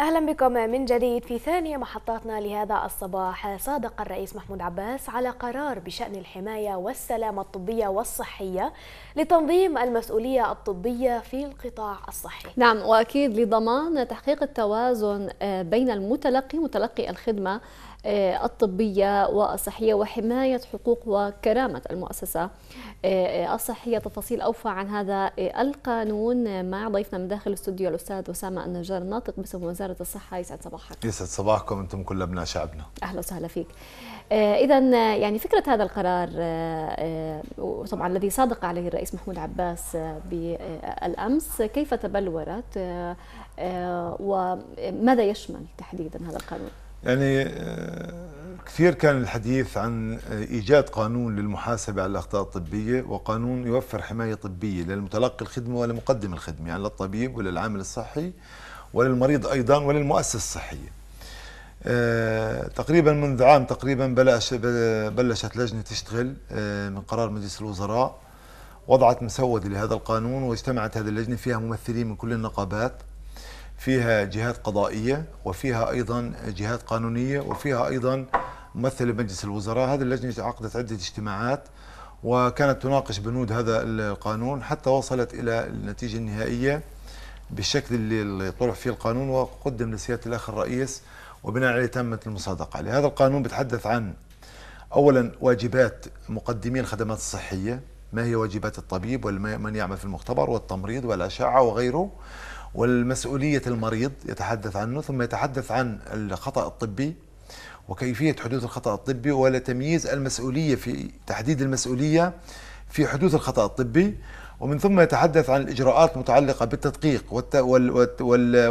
أهلا بكم من جديد في ثاني محطاتنا لهذا الصباح صادق الرئيس محمود عباس على قرار بشأن الحماية والسلامة الطبية والصحية لتنظيم المسؤولية الطبية في القطاع الصحي نعم وأكيد لضمان تحقيق التوازن آه، بين المتلقي متلقي الخدمة آه، الطبية والصحية وحماية حقوق وكرامة المؤسسة آه، آه، الصحية تفاصيل أوفى عن هذا القانون مع ضيفنا من داخل الاستوديو الأستاذ أسامة النجار الناطق باسم وزارة الصحة يسعد صباحك يسعد صباحكم أنتم كل أبناء شعبنا أهلا وسهلا فيك إذا يعني فكرة هذا القرار طبعا الذي صادق عليه الرئيس محمود عباس بالأمس كيف تبلورت وماذا يشمل تحديدا هذا القانون؟ يعني آه، كثير كان الحديث عن ايجاد قانون للمحاسبه على الاخطاء الطبيه وقانون يوفر حمايه طبيه للمتلقي الخدمه ولمقدم الخدمه يعني للطبيب وللعامل الصحي وللمريض ايضا وللمؤسسه الصحيه. آه، تقريبا منذ عام تقريبا بلش بلشت لجنه تشتغل آه، من قرار مجلس الوزراء وضعت مسوده لهذا القانون واجتمعت هذه اللجنه فيها ممثلين من كل النقابات فيها جهات قضائية وفيها أيضا جهات قانونية وفيها أيضا ممثلة مجلس الوزراء هذه اللجنة عقدت عدة اجتماعات وكانت تناقش بنود هذا القانون حتى وصلت إلى النتيجة النهائية بالشكل اللي طرح فيه القانون وقدم لسيادة الأخ الرئيس وبناء عليه تمت المصادقة عليه هذا القانون بتحدث عن أولا واجبات مقدمي الخدمات الصحية ما هي واجبات الطبيب ومن يعمل في المختبر والتمريض والأشعة وغيره والمسؤولية المريض يتحدث عنه ثم يتحدث عن الخطأ الطبي وكيفية حدوث الخطأ الطبي ولا تمييز المسؤولية في تحديد المسؤولية في حدوث الخطأ الطبي ومن ثم يتحدث عن الإجراءات المتعلقة بالتدقيق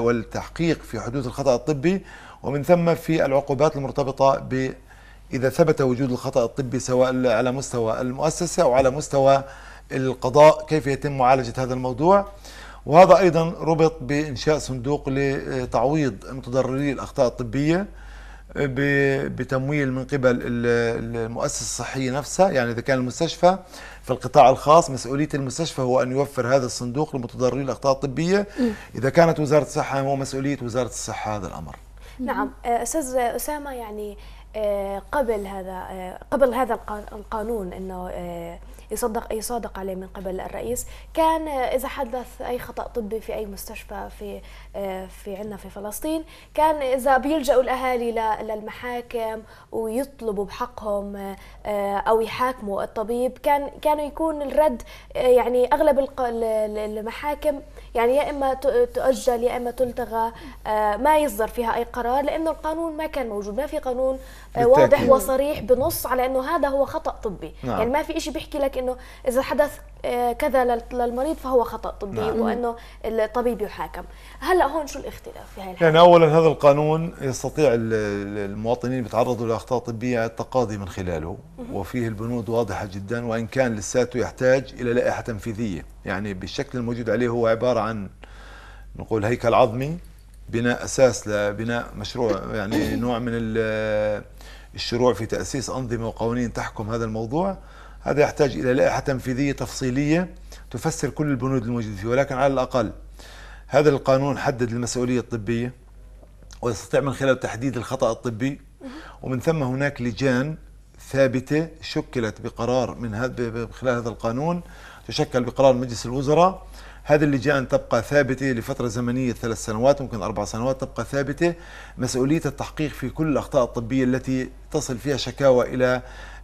والتحقيق في حدوث الخطأ الطبي ومن ثم في العقوبات المرتبطة ب إذا ثبت وجود الخطأ الطبي سواء على مستوى المؤسسة أو على مستوى القضاء كيف يتم معالجة هذا الموضوع وهذا أيضا ربط بإنشاء صندوق لتعويض متضرري الأخطاء الطبية بتمويل من قبل المؤسسة الصحية نفسها يعني إذا كان المستشفى في القطاع الخاص مسؤولية المستشفى هو أن يوفر هذا الصندوق لمتضرري الأخطاء الطبية إذا كانت وزارة الصحة هو مسؤولية وزارة الصحة هذا الأمر نعم آه، أستاذ أسامة يعني آه، قبل هذا آه، قبل هذا القانون أنه يصدق أي صادق عليه من قبل الرئيس كان آه، إذا حدث أي خطأ طبي في أي مستشفى في آه، في عندنا في فلسطين كان إذا بيلجأوا الأهالي للمحاكم ويطلبوا بحقهم آه، أو يحاكموا الطبيب كان كانوا يكون الرد يعني أغلب المحاكم يعني يا إما تؤجل يا إما تلتغى ما يصدر فيها أي قرار لأنه القانون ما كان موجود ما في قانون واضح وصريح بنص على أنه هذا هو خطأ طبي نعم. يعني ما في شيء بيحكي لك انه اذا حدث آه، كذا للمريض فهو خطا طبي نعم. وانه الطبيب يحاكم هلا هون شو الاختلاف في هاي الحالة؟ يعني اولا هذا القانون يستطيع المواطنين اللي بيتعرضوا لاخطاء طبيه التقاضي من خلاله وفيه البنود واضحه جدا وان كان لساته يحتاج الى لائحه تنفيذيه يعني بالشكل الموجود عليه هو عباره عن نقول هيكل عظمي بناء اساس لبناء مشروع يعني نوع من الشروع في تاسيس انظمه وقوانين تحكم هذا الموضوع هذا يحتاج إلى لائحة تنفيذية تفصيلية تفسر كل البنود الموجودة فيه ولكن على الأقل هذا القانون حدد المسؤولية الطبية ويستطيع من خلال تحديد الخطأ الطبي ومن ثم هناك لجان ثابتة شكلت بقرار من هذا خلال هذا القانون تشكل بقرار مجلس الوزراء هذه اللجان تبقى ثابتة لفترة زمنية ثلاث سنوات ممكن أربع سنوات تبقى ثابتة مسؤولية التحقيق في كل الأخطاء الطبية التي تصل فيها شكاوى إلى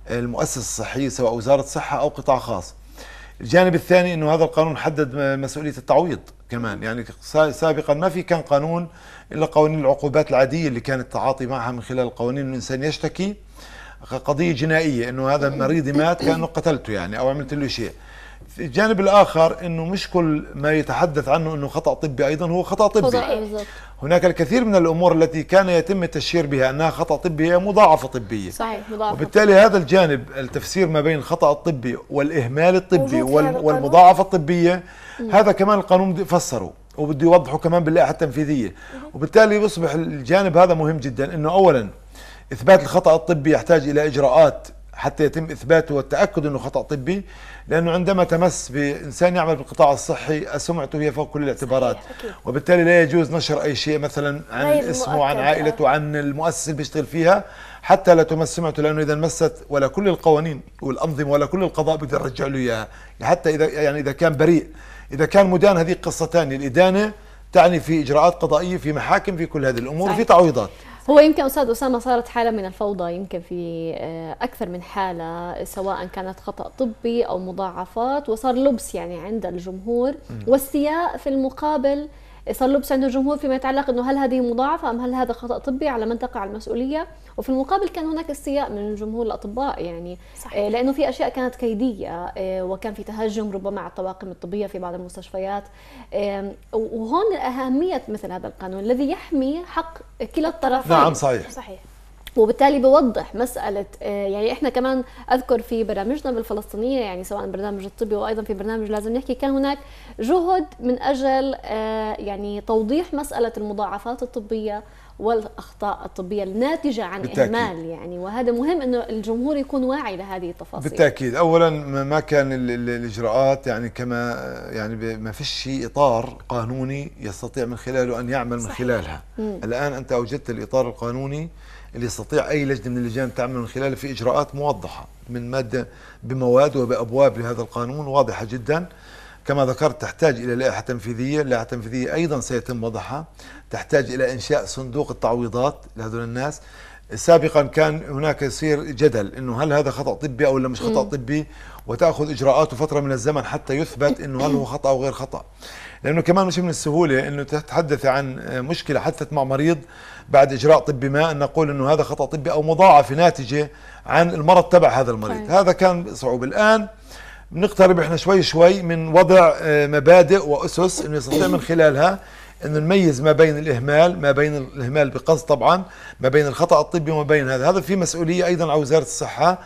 المؤسسه الصحيه سواء وزاره الصحه او قطاع خاص. الجانب الثاني انه هذا القانون حدد مسؤوليه التعويض كمان يعني سابقا ما في كان قانون الا قوانين العقوبات العاديه اللي كان التعاطي معها من خلال القوانين انه الانسان يشتكي قضيه جنائيه انه هذا المريض مات كانه قتلته يعني او عملت له شيء. الجانب الاخر انه مش كل ما يتحدث عنه انه خطا طبي ايضا هو خطا طبي إيه، هناك الكثير من الامور التي كان يتم التشهير بها انها خطا طبي هي مضاعفه طبيه صحيح مضاعفه وبالتالي طبيعي. هذا الجانب التفسير ما بين الخطا الطبي والاهمال الطبي وال والمضاعفه الطبيه مم. هذا كمان القانون فسره وبده يوضحه كمان باللائحه التنفيذيه وبالتالي يصبح الجانب هذا مهم جدا انه اولا اثبات الخطا الطبي يحتاج الى اجراءات حتى يتم إثباته والتأكد أنه خطأ طبي لأنه عندما تمس بإنسان يعمل بالقطاع الصحي سمعته هي فوق كل الاعتبارات وبالتالي لا يجوز نشر أي شيء مثلا عن اسمه عن عائلته عن المؤسسة اللي بيشتغل فيها حتى لا تمس سمعته لأنه إذا مست ولا كل القوانين والأنظمة ولا كل القضاء بيقدر يرجع له إياها حتى إذا يعني إذا كان بريء إذا كان مدان هذه قصة ثانية الإدانة تعني في إجراءات قضائية في محاكم في كل هذه الأمور صحيح. في تعويضات هو يمكن استاذ اسامه صارت حاله من الفوضى يمكن في آه، اكثر من حاله سواء كانت خطا طبي او مضاعفات وصار لبس يعني عند الجمهور والسياء في المقابل صار لبس عند الجمهور فيما يتعلق انه هل هذه مضاعفه ام هل هذا خطا طبي على من تقع المسؤوليه وفي المقابل كان هناك استياء من الجمهور الاطباء يعني صحيح. آه، لانه في اشياء كانت كيديه آه، وكان في تهجم ربما على الطواقم الطبيه في بعض المستشفيات آه، وهون اهميه مثل هذا القانون الذي يحمي حق كلا الطرفين نعم صحيح صحيح وبالتالي بوضح مسألة آه، يعني احنا كمان اذكر في برامجنا بالفلسطينية يعني سواء برنامج الطبي وايضا في برنامج لازم نحكي كان هناك جهد من اجل آه، يعني توضيح مسألة المضاعفات الطبية والاخطاء الطبيه الناتجه عن بالتأكيد. اهمال يعني وهذا مهم انه الجمهور يكون واعي لهذه التفاصيل بالتاكيد اولا ما كان الاجراءات يعني كما يعني ما فيش اطار قانوني يستطيع من خلاله ان يعمل صحيح. من خلالها م. الان انت اوجدت الاطار القانوني اللي يستطيع أي لجنة من اللجان تعمل من خلاله في إجراءات موضحة من مادة بمواد وبأبواب لهذا القانون واضحة جدا كما ذكرت تحتاج إلى لائحة تنفيذية اللائحه التنفيذيه أيضا سيتم وضعها تحتاج إلى إنشاء صندوق التعويضات لهذول الناس سابقا كان هناك يصير جدل انه هل هذا خطا طبي او لا مش خطا طبي وتاخذ اجراءات وفتره من الزمن حتى يثبت انه هل هو خطا او غير خطا لانه كمان مش من السهوله انه تتحدث عن مشكله حدثت مع مريض بعد اجراء طبي ما ان نقول انه هذا خطا طبي او مضاعفه ناتجه عن المرض تبع هذا المريض هذا كان صعوبه الان بنقترب احنا شوي شوي من وضع آه، مبادئ واسس انه يستطيع من خلالها انه نميز ما بين الاهمال ما بين الاهمال بقصد طبعا ما بين الخطا الطبي وما بين هذا هذا في مسؤوليه ايضا على وزاره الصحه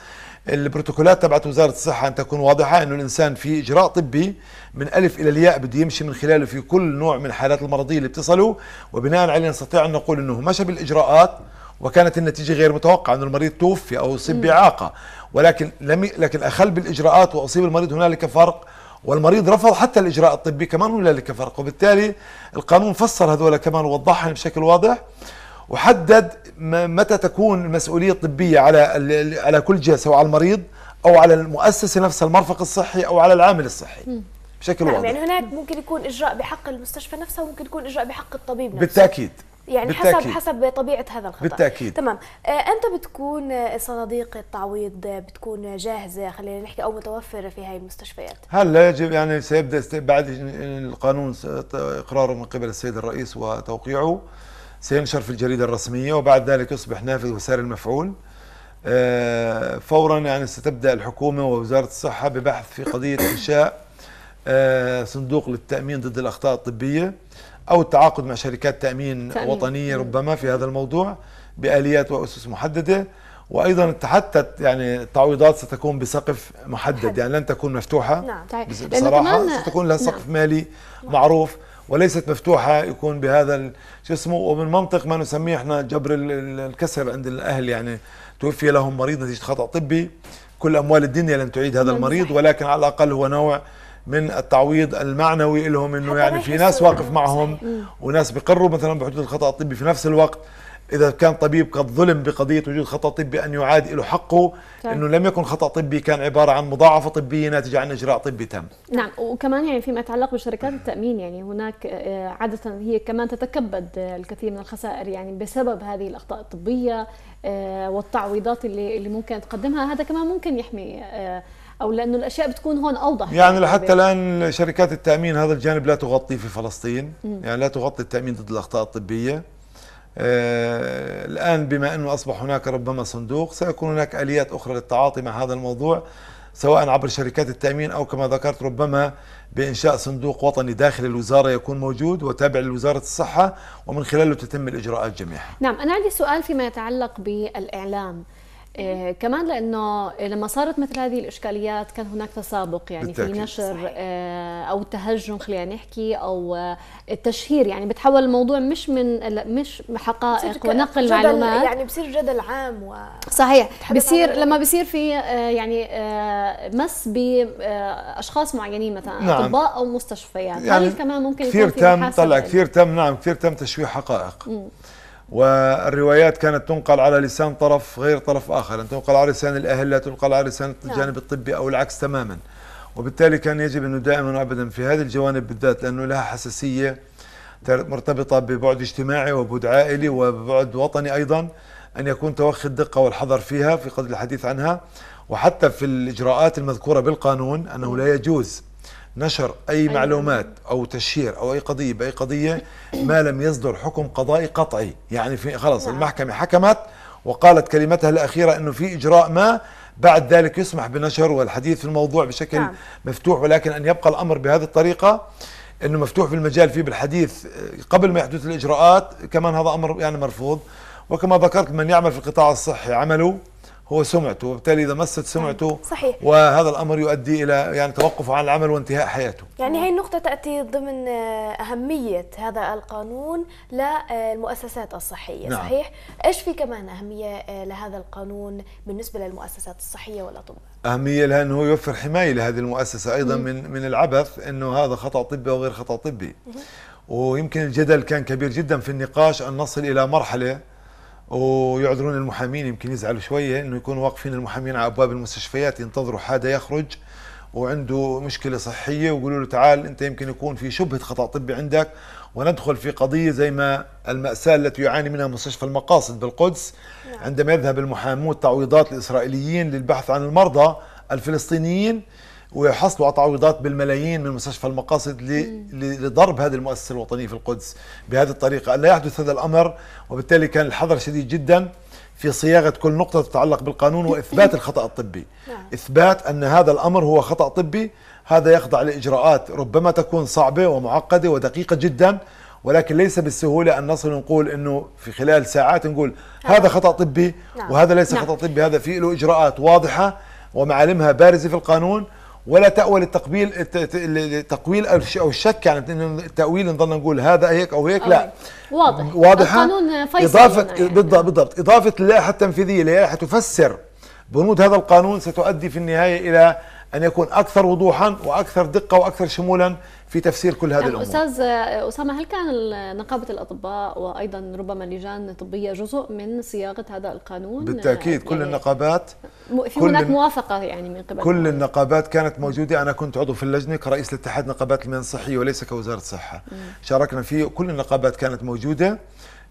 البروتوكولات تبعت وزاره الصحه ان تكون واضحه انه الانسان في اجراء طبي من الف الى الياء بده يمشي من خلاله في كل نوع من الحالات المرضيه اللي بتصله وبناء عليه نستطيع ان نقول انه مشى بالاجراءات وكانت النتيجه غير متوقعه انه المريض توفي او اصيب باعاقه ولكن لم لكن اخل بالاجراءات واصيب المريض هنالك فرق والمريض رفض حتى الاجراء الطبي كمان هنالك فرق وبالتالي القانون فسر هذول كمان ووضحهم بشكل واضح وحدد متى تكون المسؤوليه الطبيه على على كل جهه سواء على المريض او على المؤسسه نفسها المرفق الصحي او على العامل الصحي بشكل نعم، واضح يعني هناك ممكن يكون اجراء بحق المستشفى نفسها وممكن يكون اجراء بحق الطبيب نفسه بالتاكيد يعني بالتأكيد. حسب حسب طبيعه هذا الخطا بالتاكيد تمام آه انت بتكون آه، صناديق التعويض آه، بتكون جاهزه خلينا نحكي او متوفره في هاي المستشفيات هلا يجب يعني سيبدا بعد القانون اقراره من قبل السيد الرئيس وتوقيعه سينشر في الجريدة الرسمية وبعد ذلك يصبح نافذ وسار المفعول آه، فورا يعني ستبدأ الحكومة ووزارة الصحة ببحث في قضية إنشاء آه، صندوق للتأمين ضد الأخطاء الطبية أو التعاقد مع شركات تأمين, تأمين. وطنية ربما في هذا الموضوع بآليات وأسس محددة وايضا حتى يعني التعويضات ستكون بسقف محدد يعني لن تكون مفتوحه نعم. بصراحه ستكون لها سقف نعم. مالي نعم. معروف وليست مفتوحة يكون بهذا شو اسمه ومن منطق ما نسميه احنا جبر الكسر عند الأهل يعني توفي لهم مريض نتيجة خطأ طبي كل أموال الدنيا لن تعيد هذا نعم، المريض ولكن على الأقل هو نوع من التعويض المعنوي لهم انه يعني في ناس واقف معهم وناس بقروا مثلا بحدود الخطا الطبي في نفس الوقت إذا كان طبيب قد ظلم بقضية وجود خطأ طبي أن يعاد له حقه طيب. أنه لم يكن خطأ طبي كان عبارة عن مضاعفة طبية ناتجة عن إجراء طبي تام نعم وكمان يعني فيما يتعلق بشركات التأمين يعني هناك آه، عادة هي كمان تتكبد آه، الكثير من الخسائر يعني بسبب هذه الأخطاء الطبية آه، والتعويضات اللي, اللي ممكن تقدمها هذا كمان ممكن يحمي او لانه الاشياء بتكون هون اوضح يعني لحتى الان شركات التامين هذا الجانب لا تغطي في فلسطين م. يعني لا تغطي التامين ضد الاخطاء الطبيه آه، الآن بما أنه أصبح هناك ربما صندوق سيكون هناك آليات أخرى للتعاطي مع هذا الموضوع سواء عبر شركات التأمين أو كما ذكرت ربما بإنشاء صندوق وطني داخل الوزارة يكون موجود وتابع لوزارة الصحة ومن خلاله تتم الإجراءات جميعها نعم أنا عندي سؤال فيما يتعلق بالإعلام إيه كمان لانه لما صارت مثل هذه الاشكاليات كان هناك تسابق يعني بالتأكيد. في نشر صحيح. إيه، او تهجم خلينا نحكي او التشهير يعني بتحول الموضوع مش من مش حقائق ونقل معلومات يعني بصير جدل عام و... صحيح بصير لما بصير في إيه، يعني إيه، مس باشخاص معينين مثلا نعم. اطباء او مستشفيات يعني هل كمان ممكن كثير تم طلع كثير تم نعم كثير تم تشويه حقائق م. والروايات كانت تنقل على لسان طرف غير طرف آخر أن يعني تنقل على لسان الأهل لا تنقل على لسان نعم. الجانب الطبي أو العكس تماما وبالتالي كان يجب أنه دائما وأبدا في هذه الجوانب بالذات لأنه لها حساسية مرتبطة ببعد اجتماعي وبعد عائلي وبعد وطني أيضا أن يكون توخي الدقة والحذر فيها في قدر الحديث عنها وحتى في الإجراءات المذكورة بالقانون أنه لا يجوز نشر أي أيوة. معلومات أو تشهير أو أي قضية بأي قضية ما لم يصدر حكم قضائي قطعي يعني في خلص نعم. المحكمة حكمت وقالت كلمتها الأخيرة أنه في إجراء ما بعد ذلك يسمح بنشر والحديث في الموضوع بشكل نعم. مفتوح ولكن أن يبقى الأمر بهذه الطريقة أنه مفتوح في المجال فيه بالحديث آه، قبل ما يحدث الإجراءات كمان هذا أمر يعني مرفوض وكما ذكرت من يعمل في القطاع الصحي عمله هو سمعته وبالتالي اذا مست سمعته صحيح وهذا الامر يؤدي الى يعني توقفه عن العمل وانتهاء حياته يعني هي النقطه تاتي ضمن آه، اهميه هذا القانون للمؤسسات الصحيه نعم. صحيح ايش في كمان اهميه آه، لهذا القانون بالنسبه للمؤسسات الصحيه والاطباء اهميه لانه يوفر حمايه لهذه المؤسسه ايضا مم. من من العبث انه هذا خطا طبي وغير خطا طبي مم. ويمكن الجدل كان كبير جدا في النقاش ان نصل الى مرحله ويعذرون المحامين يمكن يزعلوا شويه انه يكونوا واقفين المحامين على ابواب المستشفيات ينتظروا حدا يخرج وعنده مشكله صحيه ويقولوا له تعال انت يمكن يكون في شبهه خطا طبي عندك وندخل في قضيه زي ما الماساه التي يعاني منها مستشفى المقاصد بالقدس نعم. عندما يذهب المحامون تعويضات الاسرائيليين للبحث عن المرضى الفلسطينيين ويحصلوا على تعويضات بالملايين من مستشفى المقاصد لضرب هذه المؤسسه الوطنيه في القدس بهذه الطريقه، لا يحدث هذا الامر وبالتالي كان الحذر شديد جدا في صياغه كل نقطه تتعلق بالقانون واثبات الخطا الطبي. نعم. اثبات ان هذا الامر هو خطا طبي، هذا يخضع لاجراءات ربما تكون صعبه ومعقده ودقيقه جدا ولكن ليس بالسهولة أن نصل ونقول أنه في خلال ساعات نقول نعم. هذا خطأ طبي نعم. وهذا ليس خطأ طبي هذا فيه له إجراءات واضحة ومعالمها بارزة في القانون ولا تأوى للتقبيل التقويل او الشك يعني انه التاويل نضلنا نقول هذا هيك او هيك لا واضح واضحه القانون فيصل اضافه يعني. بالضبط بالضبط اضافه اللائحه التنفيذيه اللي هي تفسر بنود هذا القانون ستؤدي في النهايه الى أن يكون أكثر وضوحا وأكثر دقة وأكثر شمولا في تفسير كل هذه الأمور أستاذ آه، أسامة هل كان نقابة الأطباء وأيضا ربما لجان طبية جزء من صياغة هذا القانون؟ بالتأكيد آه، كل يعني النقابات في كل هناك موافقة يعني من قبل كل النقابات كانت موجودة أنا كنت عضو في اللجنة كرئيس لاتحاد نقابات المهن الصحية وليس كوزارة صحة شاركنا فيه كل النقابات كانت موجودة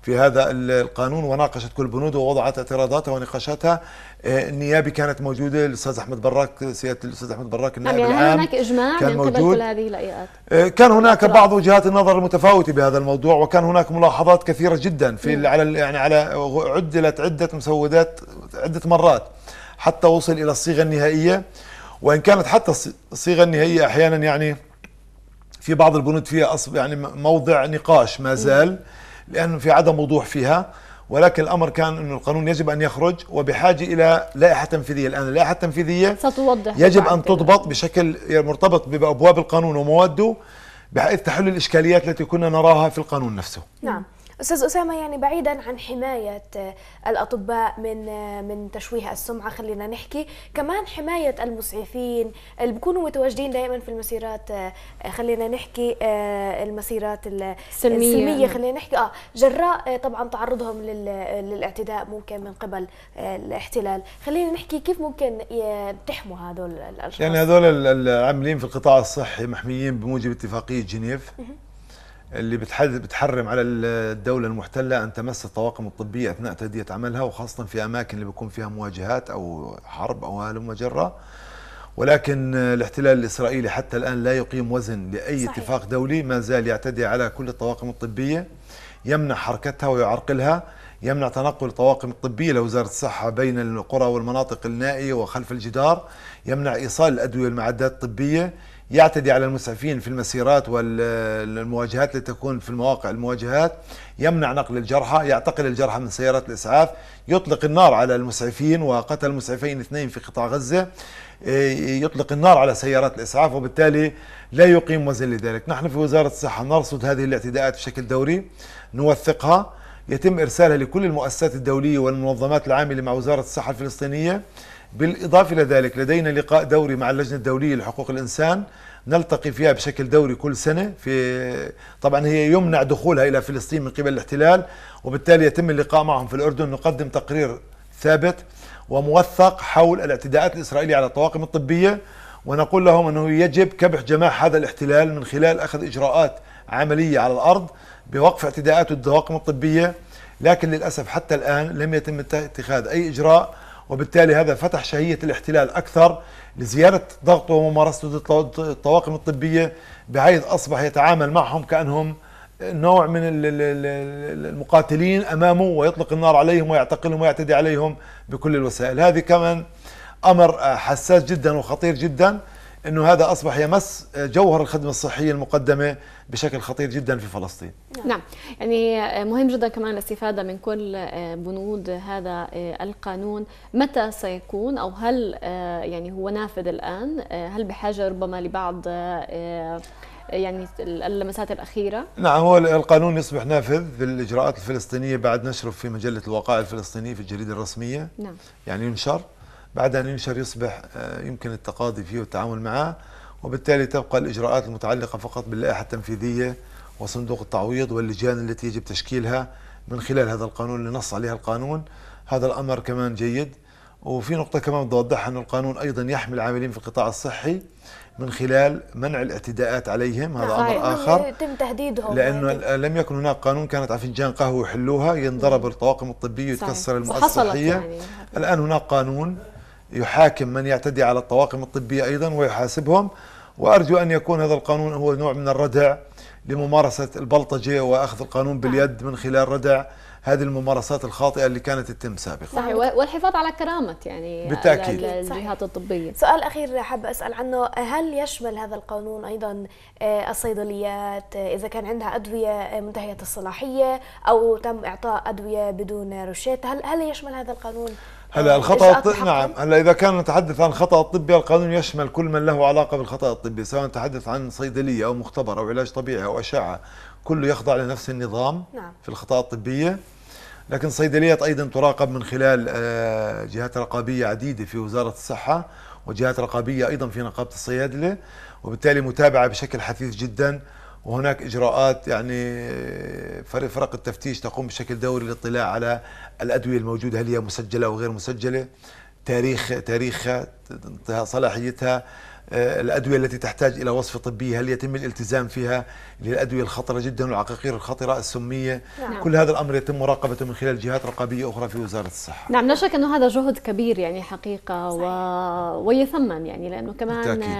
في هذا القانون وناقشت كل بنوده ووضعت اعتراضاتها ونقاشاتها آه، النيابه كانت موجوده الاستاذ احمد براك سياده الاستاذ احمد براك نعم، النائب يعني العام هناك اجماع كان من قبل موجود. كل هذه الايات آه، كان هناك بعض وجهات النظر المتفاوته بهذا الموضوع وكان هناك ملاحظات كثيره جدا في م. على يعني على عدلت عده مسودات عده مرات حتى وصل الى الصيغه النهائيه وان كانت حتى الصيغه النهائيه احيانا يعني في بعض البنود فيها يعني موضع نقاش ما زال م. لأنه في عدم وضوح فيها ولكن الامر كان انه القانون يجب ان يخرج وبحاجه الى لائحه تنفيذيه، الان اللائحه التنفيذيه ستوضح يجب ان تضبط بشكل مرتبط بابواب القانون ومواده بحيث تحل الاشكاليات التي كنا نراها في القانون نفسه. نعم. استاذ اسامه يعني بعيدا عن حمايه آه، الاطباء من آه، من تشويه السمعه خلينا نحكي كمان حمايه المسعفين اللي بيكونوا متواجدين دائما في المسيرات آه، خلينا نحكي المسيرات السلميه, السلمية خلينا نحكي اه جراء طبعا تعرضهم للاعتداء ممكن من قبل الاحتلال خلينا نحكي كيف ممكن تحموا هذول الاشخاص يعني هذول العاملين في القطاع الصحي محميين بموجب اتفاقيه جنيف اللي بتحرم على الدولة المحتلة أن تمس الطواقم الطبية أثناء تأدية عملها وخاصة في أماكن اللي بيكون فيها مواجهات أو حرب أو هلم جرة ولكن الاحتلال الإسرائيلي حتى الآن لا يقيم وزن لأي صحيح. اتفاق دولي ما زال يعتدي على كل الطواقم الطبية يمنع حركتها ويعرقلها يمنع تنقل الطواقم الطبية لوزارة الصحة بين القرى والمناطق النائية وخلف الجدار يمنع إيصال الأدوية والمعدات الطبية يعتدي على المسعفين في المسيرات والمواجهات التي تكون في المواقع المواجهات يمنع نقل الجرحى يعتقل الجرحى من سيارات الإسعاف يطلق النار على المسعفين وقتل مسعفين اثنين في قطاع غزة إيه، يطلق النار على سيارات الإسعاف وبالتالي لا يقيم وزن لذلك نحن في وزارة الصحة نرصد هذه الاعتداءات بشكل دوري نوثقها يتم إرسالها لكل المؤسسات الدولية والمنظمات العاملة مع وزارة الصحة الفلسطينية بالإضافة إلى ذلك لدينا لقاء دوري مع اللجنة الدولية لحقوق الإنسان نلتقي فيها بشكل دوري كل سنة في طبعا هي يمنع دخولها إلى فلسطين من قبل الاحتلال وبالتالي يتم اللقاء معهم في الأردن نقدم تقرير ثابت وموثق حول الاعتداءات الإسرائيلية على الطواقم الطبية ونقول لهم أنه يجب كبح جماح هذا الاحتلال من خلال أخذ إجراءات عملية على الأرض بوقف اعتداءاته الطواقم الطبية لكن للأسف حتى الآن لم يتم اتخاذ أي إجراء وبالتالي هذا فتح شهية الاحتلال أكثر لزيادة ضغطه وممارسته ضد الطواقم الطبية بحيث أصبح يتعامل معهم كأنهم نوع من المقاتلين أمامه ويطلق النار عليهم ويعتقلهم ويعتدي عليهم بكل الوسائل هذه كمان أمر حساس جدا وخطير جدا انه هذا اصبح يمس جوهر الخدمه الصحيه المقدمه بشكل خطير جدا في فلسطين. نعم،, نعم. يعني مهم جدا كمان الاستفاده من كل آه، بنود هذا آه، القانون، متى سيكون او هل آه، يعني هو نافذ الان؟ هل بحاجه ربما لبعض يعني اللمسات الأخيرة؟ نعم هو القانون يصبح نافذ في الإجراءات الفلسطينية بعد نشره في مجلة الوقائع الفلسطينية في الجريدة الرسمية نعم يعني ينشر بعد أن ينشر يصبح آه، يمكن التقاضي فيه والتعامل معه وبالتالي تبقى الإجراءات المتعلقة فقط باللائحة التنفيذية وصندوق التعويض واللجان التي يجب تشكيلها من خلال هذا القانون اللي نص عليها القانون هذا الأمر كمان جيد وفي نقطة كمان بدي أوضحها أن القانون أيضا يحمي العاملين في القطاع الصحي من خلال منع الاعتداءات عليهم هذا أمر آخر تم تهديدهم لأنه لم يكن هناك قانون كانت على فنجان قهوة يحلوها ينضرب الطواقم الطبية ويتكسر المؤسسة الصحية يعني. الآن هناك قانون يحاكم من يعتدي على الطواقم الطبية أيضا ويحاسبهم وأرجو أن يكون هذا القانون هو نوع من الردع لممارسة البلطجة وأخذ القانون نعم. باليد من خلال ردع هذه الممارسات الخاطئة اللي كانت تتم سابقا صحيح والحفاظ على كرامة يعني بالتأكيد الجهات الطبية سؤال أخير حاب أسأل عنه هل يشمل هذا القانون أيضا آه، الصيدليات آه، إذا كان عندها أدوية آه، منتهية الصلاحية أو تم إعطاء أدوية بدون روشيت هل هل يشمل هذا القانون هلا آه، الخطا الطبي نعم هلا اذا كان نتحدث عن خطا الطبي القانون يشمل كل من له علاقه بالخطا الطبي سواء نتحدث عن صيدليه او مختبر او علاج طبيعي او اشعه كله يخضع لنفس النظام نعم. في الخطا الطبيه لكن صيدليات ايضا تراقب من خلال آه، جهات رقابيه عديده في وزاره الصحه وجهات رقابيه ايضا في نقابه الصيادله وبالتالي متابعه بشكل حثيث جدا وهناك اجراءات يعني فرق التفتيش تقوم بشكل دوري للاطلاع على الادويه الموجوده هل هي مسجله او غير مسجله تاريخ تاريخها صلاحيتها آه، الأدوية التي تحتاج إلى وصفة طبية هل يتم الالتزام فيها للأدوية الخطرة جدا والعقاقير الخطرة السمية نعم. كل هذا الأمر يتم مراقبته من خلال جهات رقابية أخرى في وزارة الصحة نعم لا شك أنه هذا جهد كبير يعني حقيقة صحيح. و... ويثمن يعني لأنه كمان بالتأكيد.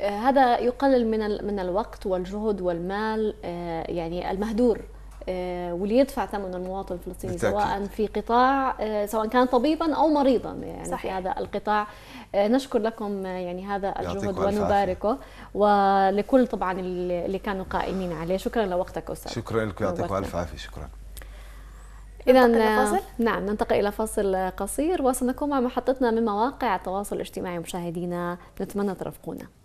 آه، هذا يقلل من ال... من الوقت والجهد والمال آه، يعني المهدور آه، واللي يدفع ثمن المواطن الفلسطيني سواء في قطاع آه، سواء كان طبيبا او مريضا يعني صحيح. في هذا القطاع آه، نشكر لكم يعني هذا الجهد ونباركه ولكل طبعا اللي كانوا قائمين عليه شكرا لوقتك استاذ شكرا لك يعطيكم الف عافيه شكرا إذا نعم ننتقل إلى فاصل قصير وسنكون مع محطتنا من مواقع التواصل الاجتماعي مشاهدينا نتمنى ترافقونا